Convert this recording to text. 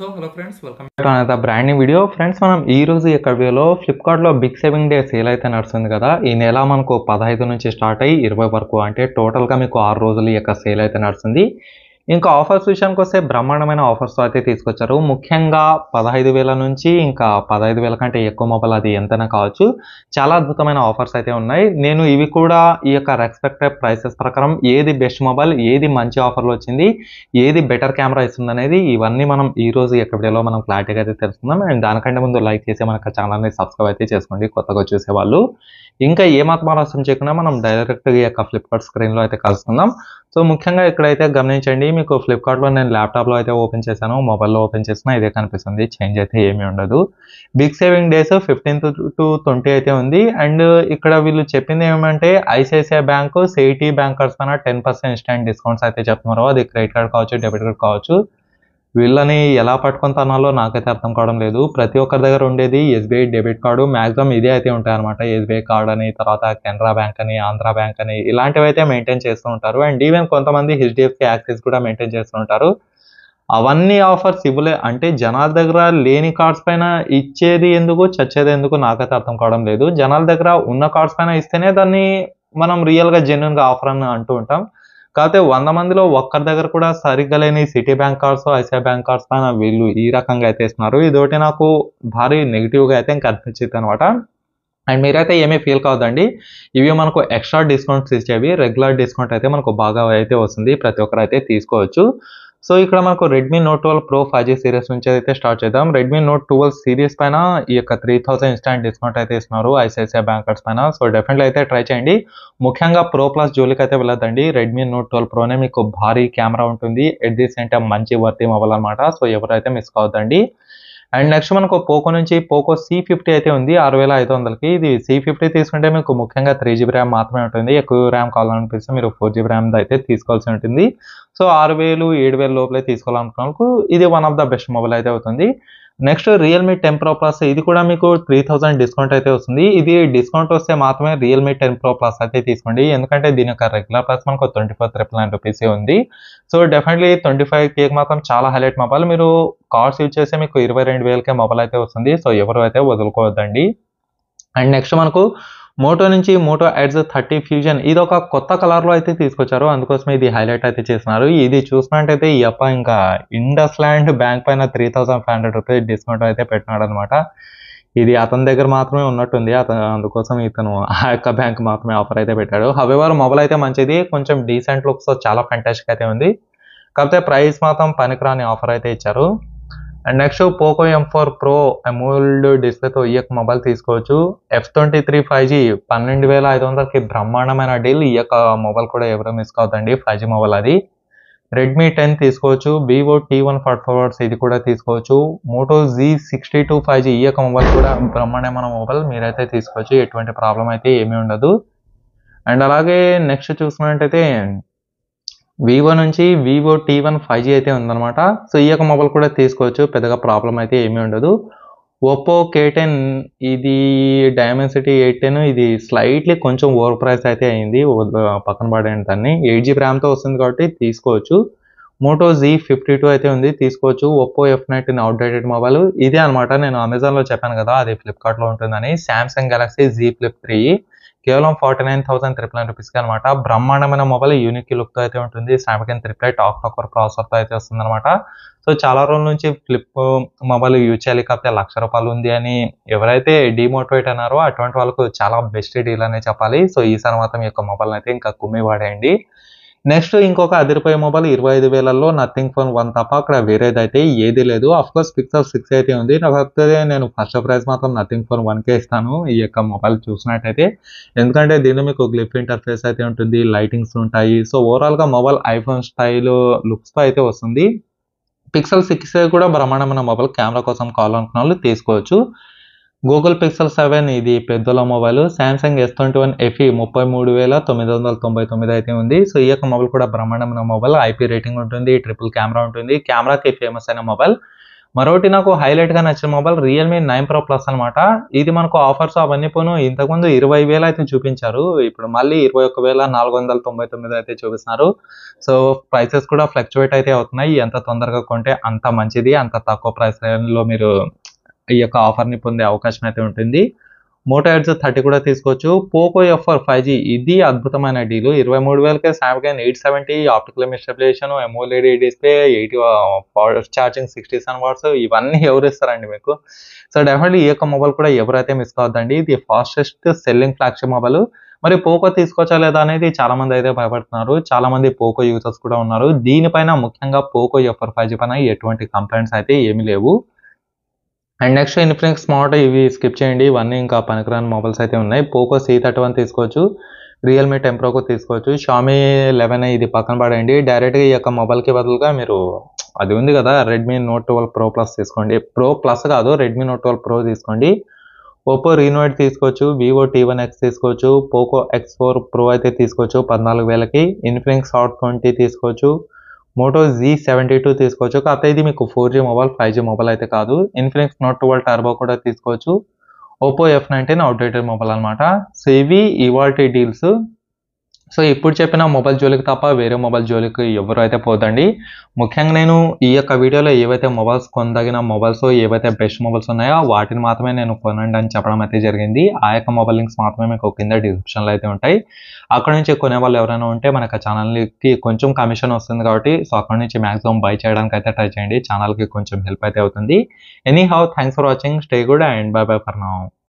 so hello friends welcome brand new video friends మనం ఈ రోజు ఇక్కడ వీడియోలో ఫ్లిప్కార్ట్లో బిగ్ సేవింగ్ డే సేల్ అయితే నడుస్తుంది కదా ఈ నెల మనకు పదహైదు నుంచి స్టార్ట్ అయ్యి ఇరవై వరకు అంటే టోటల్గా మీకు ఆరు రోజులు యొక్క సేల్ అయితే నడుస్తుంది ఇంకా ఆఫర్స్ విషయానికి వస్తే బ్రహ్మాండమైన ఆఫర్స్ అయితే తీసుకొచ్చారు ముఖ్యంగా పదహైదు వేల నుంచి ఇంకా పదహైదు వేల కంటే ఎక్కువ మొబైల్ అది ఎంతైనా కావచ్చు చాలా అద్భుతమైన ఆఫర్స్ అయితే ఉన్నాయి నేను ఇవి కూడా ఈ యొక్క రెస్పెక్టెడ్ ప్రైసెస్ ప్రకారం ఏది బెస్ట్ మొబైల్ ఏది మంచి ఆఫర్లు వచ్చింది ఏది బెటర్ కెమెరా ఇస్తుంది అనేది ఇవన్నీ మనం ఈ రోజు ఎక్కడ వీడియోలో మనం క్లారిటీగా అయితే తెలుసుకుందాం అండ్ దానికంటే ముందు లైక్ చేసి మన ఛానల్ని సబ్స్క్రైబ్ అయితే చేసుకోండి కొత్తగా చూసేవాళ్ళు ఇంకా ఏమాత్రం ఆలోచన చేయకుండా మనం డైరెక్ట్గా ఈ యొక్క ఫ్లిప్కార్ట్ స్క్రీన్లో అయితే కలుసుకుందాం సో ముఖ్యంగా ఇక్కడైతే గమనించండి మీకు ఫ్లిప్కార్ట్లో నేను ల్యాప్టాప్లో అయితే ఓపెన్ చేశాను మొబైల్లో ఓపెన్ చేసినా ఇదే కనిపిస్తుంది చేంజ్ అయితే ఏమీ ఉండదు big saving days fifteenth to twenty అయితే ఉంది అండ్ ఇక్కడ వీళ్ళు చెప్పింది ఏమంటే ఐసిఐసిఐ బ్యాంకు సిటీ బ్యాంకర్స్ పైన టెన్ పర్సెంట్ ఇన్స్టెంట్ డిస్కౌంట్స్ అయితే చెప్తున్నారు అది క్రెడిట్ కార్డ్ కావచ్చు డెబిట్ కార్డ్ కావచ్చు వీళ్ళని ఎలా పట్టుకొని తనాలో నాకైతే అర్థం కావడం లేదు ప్రతి ఒక్కరి దగ్గర ఉండేది ఎస్బీఐ డెబిట్ కార్డు మ్యాక్సిమం ఇదే అయితే ఉంటాయి అనమాట ఎస్బీఐ కార్డ్ అని తర్వాత కెనరా బ్యాంక్ అని ఆంధ్ర బ్యాంక్ అని ఇలాంటివి అయితే మెయింటైన్ చేస్తూ ఉంటారు అండ్ ఈవెన్ కొంతమంది హెచ్డిఎఫ్సి యాక్సెస్ కూడా మెయింటైన్ చేస్తూ ఉంటారు అవన్నీ ఆఫర్స్ ఇవ్వలే అంటే జనాల దగ్గర లేని కార్డ్స్ పైన ఇచ్చేది ఎందుకు చచ్చేది ఎందుకు నాకైతే అర్థం కావడం లేదు జనాల దగ్గర ఉన్న కార్డ్స్ పైన ఇస్తేనే దాన్ని మనం రియల్గా జెన్యున్గా ఆఫర్ అని అంటూ ఉంటాం కాకపోతే వంద మందిలో ఒక్కరి దగ్గర కూడా సరిగ్గా లేని సిటీ బ్యాంకర్స్ ఐసిఐ బ్యాంకర్స్ పైన వీళ్ళు ఈ రకంగా అయితే ఇస్తున్నారు ఇదొకటి నాకు భారీ నెగిటివ్గా అయితే ఇంకా అనిపించింది అనమాట అండ్ మీరైతే ఏమీ ఫీల్ కావద్దండి ఇవి మనకు ఎక్స్ట్రా డిస్కౌంట్స్ ఇచ్చేవి రెగ్యులర్ డిస్కౌంట్ అయితే మనకు బాగా అయితే వస్తుంది ప్రతి ఒక్కరు అయితే తీసుకోవచ్చు సో ఇక్కడ మనకు Redmi note twelve pro five G series నుంచి అయితే స్టార్ట్ చేద్దాం రెడ్మీ నోట్ ట్వెల్వ్ సిరీస్ పైన ఈ యొక్క త్రీ థౌసండ్ ఇన్స్టాంట్ డిస్కౌంట్ అయితే ఇస్తున్నారు ఐసిఐసిఐ బ్యాంకర్స్ పైన సో డెఫినెట్లీ అయితే ట్రై చేయండి ముఖ్యంగా ప్రో ప్లస్ జోలికి అయితే వెళ్ళదండి రెడ్మీ నోట్ ట్వెల్వ్ ప్రోనే మీకు భారీ కెమెరా ఉంటుంది ఎట్ ది సేమ్ మంచి వర్తీ మొబైల్ అనమాట సో ఎవరైతే మిస్ కావద్దండి అండ్ నెక్స్ట్ మనకు పోకో నుంచి పోకో సి ఫిఫ్టీ అయితే ఉంది ఆరు వేల ఐదు వందలకి ఇది సి ఫిఫ్టీ తీసుకుంటే మీకు ముఖ్యంగా త్రీ జీబీ ర్యామ్ మాత్రమే ఉంటుంది ఎక్కువ ర్యామ్ కావాలనిపిస్తే మీరు ఫోర్ జీబీ ర్యామ్ అయితే తీసుకోవాల్సి ఉంటుంది సో ఆరు వేలు ఏడు వేల లోపలే తీసుకోవాలనుకున్న ఇది one of the best mobile అయితే అవుతుంది next Realme ten pro plus ఇది కూడా మీకు త్రీ థౌసండ్ డిస్కౌంట్ అయితే వస్తుంది ఇది డిస్కౌంట్ వస్తే మాత్రమే రియల్మీ టెన్ ప్రో ప్లస్ అయితే తీసుకోండి ఎందుకంటే దీని యొక్క రెగ్యులర్ ప్రైస్ మనకు ట్వంటీ ఫోర్ త్రిపుల్ నైన్ రూపీసే ఉంది సో డెఫినెట్లీ ట్వంటీ ఫైవ్ కేక్ మాత్రం చాలా హైలైట్ మొబైల్ మీరు కార్డ్స్ యూజ్ చేస్తే మీకు ఇరవై రెండు వేలకే మొబైల్ అయితే వస్తుంది సో ఎవరు అయితే వదులుకోవద్దండి అండ్ నెక్స్ట్ మనకు మోటో నుంచి మోటో యాడ్స్ థర్టీ ఫ్యూజన్ ఇది ఒక కొత్త కలర్లో అయితే తీసుకొచ్చారు అందుకోసం ఇది హైలైట్ అయితే చేస్తున్నారు ఇది చూసినట్టయితే ఈ అప్ప ఇంకా ఇండస్ ల్యాండ్ బ్యాంక్ పైన three thousand five hundred rupees discount అయితే పెట్టినాడు అనమాట ఇది అతని దగ్గర మాత్రమే ఉన్నట్టుంది అతను అందుకోసం ఇతను ఆ యొక్క బ్యాంక్ మాత్రమే ఆఫర్ అయితే పెట్టాడు హవేవారు మొబైల్ అయితే మంచిది కొంచెం డీసెంట్ లుక్స్ చాలా ఫ్యాంటాస్టిక్ అయితే ఉంది కాకపోతే ప్రైస్ మాత్రం పనికిరాని ఆఫర్ అయితే ఇచ్చారు and next Poco M four pro AMOLED డిస్ప్లేతో ఈ యొక్క మొబైల్ తీసుకోవచ్చు F twenty three five G పన్నెండు వేల ఐదు వందలకి బ్రహ్మాండమైన డీల్ ఈ యొక్క మొబైల్ కూడా ఎవరు మిస్ కావద్దండి ఫైవ్ జీ మొబైల్ అది రెడ్మీ టెన్ తీసుకోవచ్చు Vivo T one forty four ఇది కూడా తీసుకోవచ్చు Moto G sixty two five G ఈ యొక్క మొబైల్ కూడా బ్రహ్మాండమైన మొబైల్ మీరైతే తీసుకోవచ్చు ఎటువంటి ప్రాబ్లం అయితే ఏమీ ఉండదు అండ్ అలాగే నెక్స్ట్ చూసినట్టయితే వివో నుంచి Vivo T one five G అయితే ఉందన్నమాట సో ఈ యొక్క మొబైల్ కూడా తీసుకోవచ్చు పెద్దగా ప్రాబ్లం అయితే ఏమీ ఉండదు ఒప్పో కే టెన్ ఇది డైమెన్సిటీ ఎయిట్ టెన్ ఇది స్లైట్లీ కొంచెం ఓవర్ ప్రైస్ అయితే అయింది పక్కన పడే దాన్ని ఎయిట్ జీబీ ర్యామ్తో వస్తుంది కాబట్టి తీసుకోవచ్చు మోటో జీ ఫిఫ్టీ టూ అయితే ఉంది తీసుకోవచ్చు Oppo F nineteen outdated mobile ఇదే అనమాట నేను అమెజాన్లో చెప్పాను కదా అది ఫ్లిప్కార్ట్లో ఉంటుందని Samsung Galaxy Z flip three కేవలం forty nine thousand triple nine రూపీస్కి అనమాట బ్రహ్మాండమైన మొబైల్ యూనిక్ తో అయితే ఉంటుంది స్నాప్డ్రాగన్ త్రిపుల్ టాక్ క్రాస్ ప్రాసెసర్తో అయితే వస్తుంది అనమాట సో చాలా రోజుల నుంచి ఫ్లిప్ మొబైల్ యూజ్ చేయాలి కాకపోతే లక్ష రూపాయలు ఉంది అని ఎవరైతే డిమోటివేట్ అన్నారో అటువంటి వాళ్ళకు చాలా బెస్ట్ డీల్ అనే చెప్పాలి సో ఈసారి మాత్రం ఈ యొక్క మొబైల్ అయితే ఇంకా కుమ్మి వాడేయండి నెక్స్ట్ ఇంకొక అదిరిపోయే మొబైల్ ఇరవై ఐదు వేలలో నథింగ్ ఫోన్ వన్ తప్ప అక్కడ వేరేదైతే ఏది లేదు కోర్స్ పిక్సెల్ సిక్స్ అయితే ఉంది నాకు నేను ఫస్ట్ ప్రైజ్ మాత్రం నథింగ్ ఫోన్ వన్కే ఇస్తాను ఈ యొక్క మొబైల్ చూసినట్టయితే ఎందుకంటే దీన్ని మీకు గ్లిప్ ఇంటర్ఫేస్ అయితే ఉంటుంది లైటింగ్స్ ఉంటాయి సో ఓవరాల్గా మొబైల్ ఐఫోన్ స్టైల్ లుక్స్తో అయితే వస్తుంది పిక్సెల్ సిక్స్ కూడా బ్రహ్మాండమైన మొబైల్ కెమెరా కోసం కావాలనుకున్న వాళ్ళు తీసుకోవచ్చు గూగుల్ పిక్సెల్ సెవెన్ ఇది పెద్దల mobile Samsung S twenty one FE ముప్పై మూడు వేల తొమ్మిది వందల తొంభై తొమ్మిది అయితే ఉంది సో ఈ యొక్క మొబైల్ కూడా బ్రహ్మాండమైన మొబైల్ ఐపీ రేటింగ్ ఉంటుంది ట్రిపుల్ కెమెరా ఉంటుంది కెమెరాకి ఫేమస్ అయిన మొబైల్ మరొకటి నాకు హైలైట్గా నచ్చిన mobile Realme nine pro plus అనమాట ఇది మనకు ఆఫర్స్ అవన్నీ పోను ఇంతకుముందు ఇరవై వేలు అయితే చూపించారు ఇప్పుడు మళ్ళీ ఇరవై ఒక వేల నాలుగు వందల తొంభై తొమ్మిది అయితే చూపిస్తున్నారు సో ప్రైసెస్ కూడా ఫ్లక్చువేట్ అయితే అవుతున్నాయి ఎంత తొందరగా కొంటే అంత మంచిది అంత తక్కువ ప్రైస్లో మీరు ఈ యొక్క ఆఫర్ని పొందే అవకాశం అయితే ఉంటుంది మోటో ఎడ్జ్ థర్టీ కూడా తీసుకోవచ్చు Poco F R five G ఇది అద్భుతమైన డీలు ఇరవై మూడు వేలకే Samsung eight seventy optical image stabilisation AMOLED display eighty charging sixty seven watts ఇవన్నీ ఎవరు ఇస్తారండి మీకు సో డెఫినెట్లీ ఈ యొక్క మొబైల్ కూడా ఎవరైతే మిస్ కావద్దండి ఇది ఫాస్టెస్ట్ సెల్లింగ్ ఫ్లాగ్షిప్ మొబైల్ మరి పోకో తీసుకోవచ్చా లేదా అనేది చాలా మంది అయితే భయపడుతున్నారు చాలా మంది పోకో యూజర్స్ కూడా ఉన్నారు దీనిపైన ముఖ్యంగా పోకో ఎఫ్ఆర్ ఫైవ్ జీ పైన ఎటువంటి కంప్లైంట్స్ అయితే ఏమీ లేవు అండ్ నెక్స్ట్ ఇన్ఫినిక్స్ స్మార్ట్ ఇవి స్కిప్ చేయండి ఇవన్నీ ఇంకా పనికిరాని మొబైల్స్ అయితే ఉన్నాయి పోకో సి థర్టీ వన్ తీసుకోవచ్చు రియల్మీ టెంప్రోకు తీసుకోవచ్చు షామీ లెవెన్ ఇది పక్కన పడండి డైరెక్ట్గా ఈ యొక్క మొబైల్కి బదులుగా మీరు అది ఉంది కదా Redmi note twelve pro plus తీసుకోండి ప్రో ప్లస్ కాదు రెడ్మీ నోట్ ట్వెల్వ్ ప్రో తీసుకోండి ఒప్పో రీనోయిట్ తీసుకోవచ్చు వివో టీ వన్ ఎక్స్ తీసుకోవచ్చు పోకో ఎక్స్ ఫోర్ ప్రో అయితే తీసుకోవచ్చు పద్నాలుగు వేలకి ఇన్ఫినిక్స్ హాట్ ట్వంటీ తీసుకోవచ్చు మోటో జీ సెవెంటీ టూ తీసుకోవచ్చు కాకపోతే ఇది మీకు four G mobile five G mobile అయితే కాదు ఇన్ఫినిక్స్ నోట్ ట్వెల్వ్ టర్బో కూడా తీసుకోవచ్చు Oppo F nineteen outdated mobile అనమాట సో ఇవి ఇవాల్టీ డీల్స్ సో ఎప్పుడు చెప్పిన మొబైల్ జోలికి తప్ప వేరే మొబైల్ జోలికి ఎవరు అయితే పోదండి ముఖ్యంగా నేను ఈ యొక్క వీడియోలో ఏవైతే మొబైల్స్ కొనదగిన మొబైల్స్ ఏవైతే బెస్ట్ మొబైల్స్ ఉన్నాయో వాటిని మాత్రమే నేను కొనండి అని చెప్పడం అయితే జరిగింది ఆ యొక్క మొబైల్ లింక్స్ మాత్రమే మీకు కింద డిస్క్రిప్షన్లో అయితే ఉంటాయి అక్కడ నుంచి కొనే వాళ్ళు ఎవరైనా ఉంటే మనకు ఛానల్కి కొంచెం కమిషన్ వస్తుంది కాబట్టి సో అక్కడ నుంచి మ్యాక్సిమం బై చేయడానికి అయితే ట్రై చేయండి ఛానల్కి కొంచెం హెల్ప్ అయితే అవుతుంది anyhow thanks for watching stay good and bye bye for now